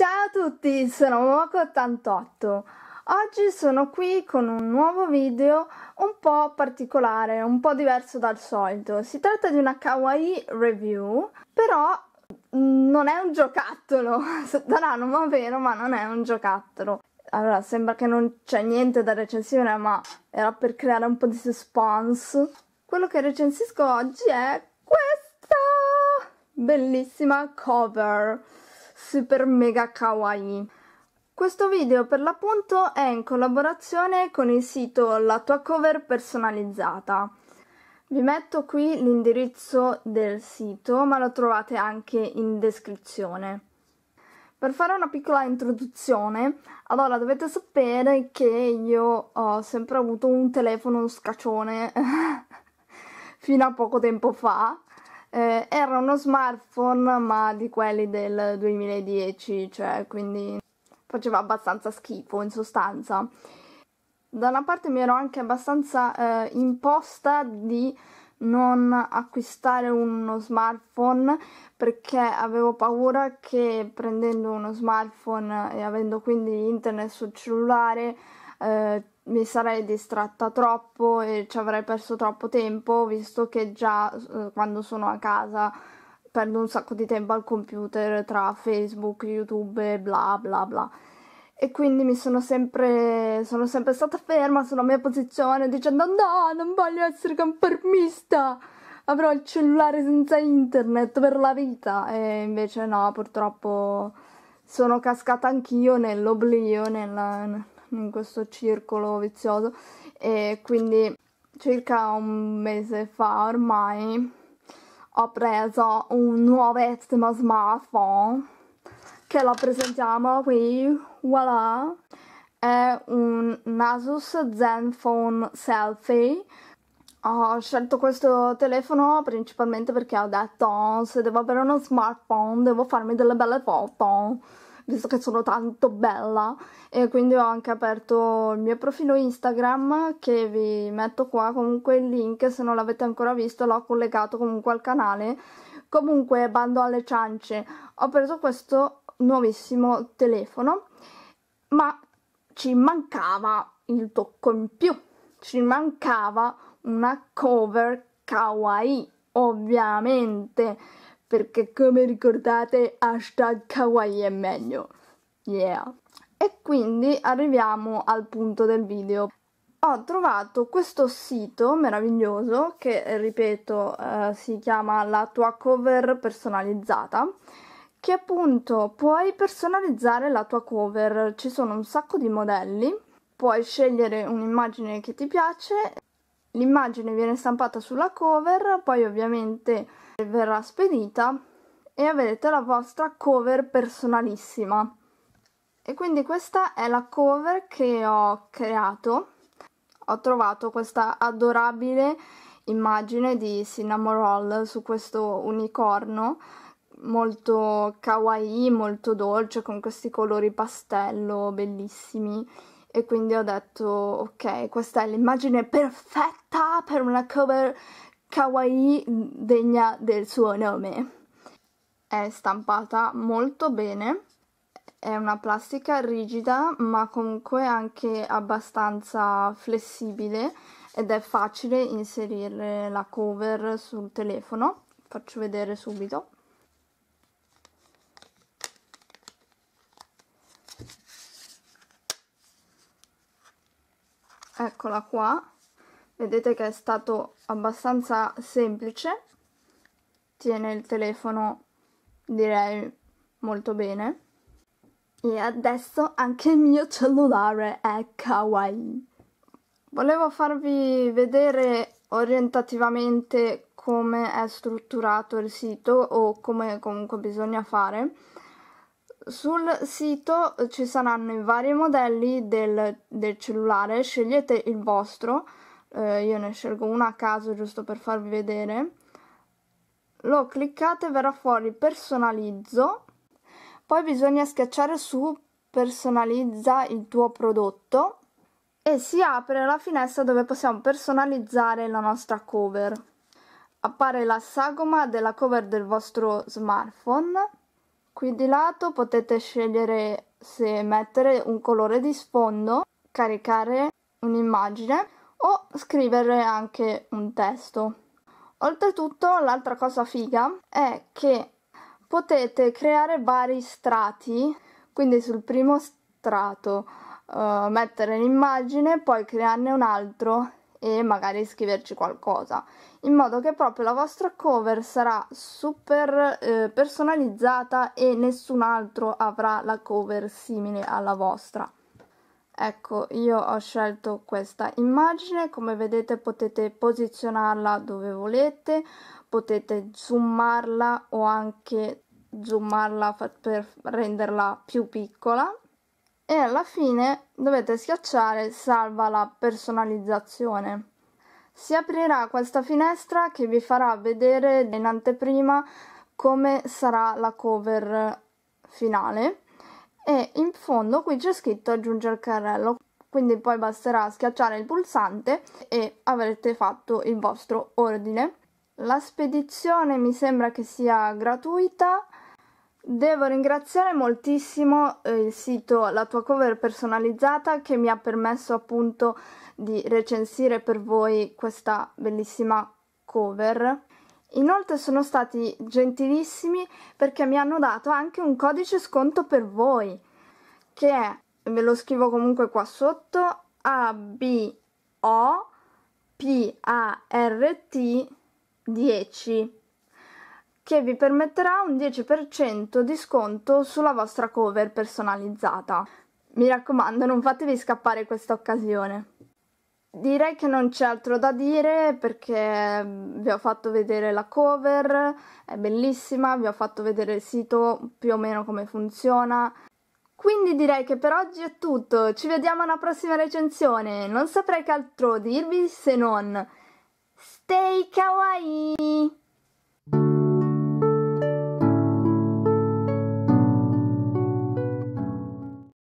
Ciao a tutti, sono Moco88. Oggi sono qui con un nuovo video un po' particolare, un po' diverso dal solito. Si tratta di una kawaii review, però non è un giocattolo. Sarà Daranno ma vero, ma non è un giocattolo. Allora, sembra che non c'è niente da recensione, ma era per creare un po' di suspense. Quello che recensisco oggi è questa bellissima cover super mega kawaii. Questo video per l'appunto è in collaborazione con il sito La tua cover personalizzata. Vi metto qui l'indirizzo del sito, ma lo trovate anche in descrizione. Per fare una piccola introduzione, allora dovete sapere che io ho sempre avuto un telefono scaccione fino a poco tempo fa eh, era uno smartphone ma di quelli del 2010, cioè quindi faceva abbastanza schifo in sostanza. Da una parte mi ero anche abbastanza eh, imposta di non acquistare uno smartphone perché avevo paura che prendendo uno smartphone e avendo quindi internet sul cellulare eh, mi sarei distratta troppo e ci avrei perso troppo tempo, visto che già eh, quando sono a casa perdo un sacco di tempo al computer tra Facebook, YouTube e bla bla bla. E quindi mi sono sempre, sono sempre stata ferma sulla mia posizione dicendo no, non voglio essere campermista, avrò il cellulare senza internet per la vita. E invece no, purtroppo sono cascata anch'io nell'oblio, nella in questo circolo vizioso e quindi circa un mese fa ormai ho preso un nuovissimo smartphone che lo presentiamo qui, voilà, è un Asus Zenfone Selfie ho scelto questo telefono principalmente perché ho detto oh, se devo avere uno smartphone devo farmi delle belle foto visto che sono tanto bella e quindi ho anche aperto il mio profilo Instagram che vi metto qua comunque il link se non l'avete ancora visto l'ho collegato comunque al canale comunque bando alle ciance ho preso questo nuovissimo telefono ma ci mancava il tocco in più ci mancava una cover kawaii ovviamente perché come ricordate hashtag kawaii è meglio. Yeah. E quindi arriviamo al punto del video. Ho trovato questo sito meraviglioso che, ripeto, eh, si chiama la tua cover personalizzata che appunto puoi personalizzare la tua cover, ci sono un sacco di modelli, puoi scegliere un'immagine che ti piace, l'immagine viene stampata sulla cover, poi ovviamente verrà spedita e avrete la vostra cover personalissima. E quindi questa è la cover che ho creato. Ho trovato questa adorabile immagine di Cinnamon Roll su questo unicorno molto kawaii, molto dolce, con questi colori pastello bellissimi. E quindi ho detto, ok, questa è l'immagine perfetta per una cover kawaii degna del suo nome. È stampata molto bene, è una plastica rigida ma comunque anche abbastanza flessibile ed è facile inserire la cover sul telefono. Faccio vedere subito. Eccola qua vedete che è stato abbastanza semplice tiene il telefono direi molto bene e adesso anche il mio cellulare è kawaii volevo farvi vedere orientativamente come è strutturato il sito o come comunque bisogna fare sul sito ci saranno i vari modelli del, del cellulare scegliete il vostro eh, io ne scelgo una a caso giusto per farvi vedere, lo cliccate verrà fuori personalizzo, poi bisogna schiacciare su personalizza il tuo prodotto e si apre la finestra dove possiamo personalizzare la nostra cover. Appare la sagoma della cover del vostro smartphone. Qui di lato potete scegliere se mettere un colore di sfondo, caricare un'immagine o scrivere anche un testo. Oltretutto, l'altra cosa figa è che potete creare vari strati, quindi sul primo strato uh, mettere l'immagine, poi crearne un altro e magari scriverci qualcosa, in modo che proprio la vostra cover sarà super eh, personalizzata e nessun altro avrà la cover simile alla vostra. Ecco, io ho scelto questa immagine, come vedete potete posizionarla dove volete, potete zoomarla o anche zoomarla per renderla più piccola e alla fine dovete schiacciare salva la personalizzazione. Si aprirà questa finestra che vi farà vedere in anteprima come sarà la cover finale e in fondo qui c'è scritto aggiungere il carrello quindi poi basterà schiacciare il pulsante e avrete fatto il vostro ordine la spedizione mi sembra che sia gratuita Devo ringraziare moltissimo eh, il sito La tua cover personalizzata che mi ha permesso appunto di recensire per voi questa bellissima cover. Inoltre sono stati gentilissimi perché mi hanno dato anche un codice sconto per voi, che è, ve lo scrivo comunque qua sotto, ABOPART 10, che vi permetterà un 10% di sconto sulla vostra cover personalizzata. Mi raccomando, non fatevi scappare questa occasione direi che non c'è altro da dire perché mm, vi ho fatto vedere la cover, è bellissima, vi ho fatto vedere il sito più o meno come funziona. Quindi direi che per oggi è tutto, ci vediamo alla prossima recensione, non saprei che altro dirvi se non... Stay kawaii!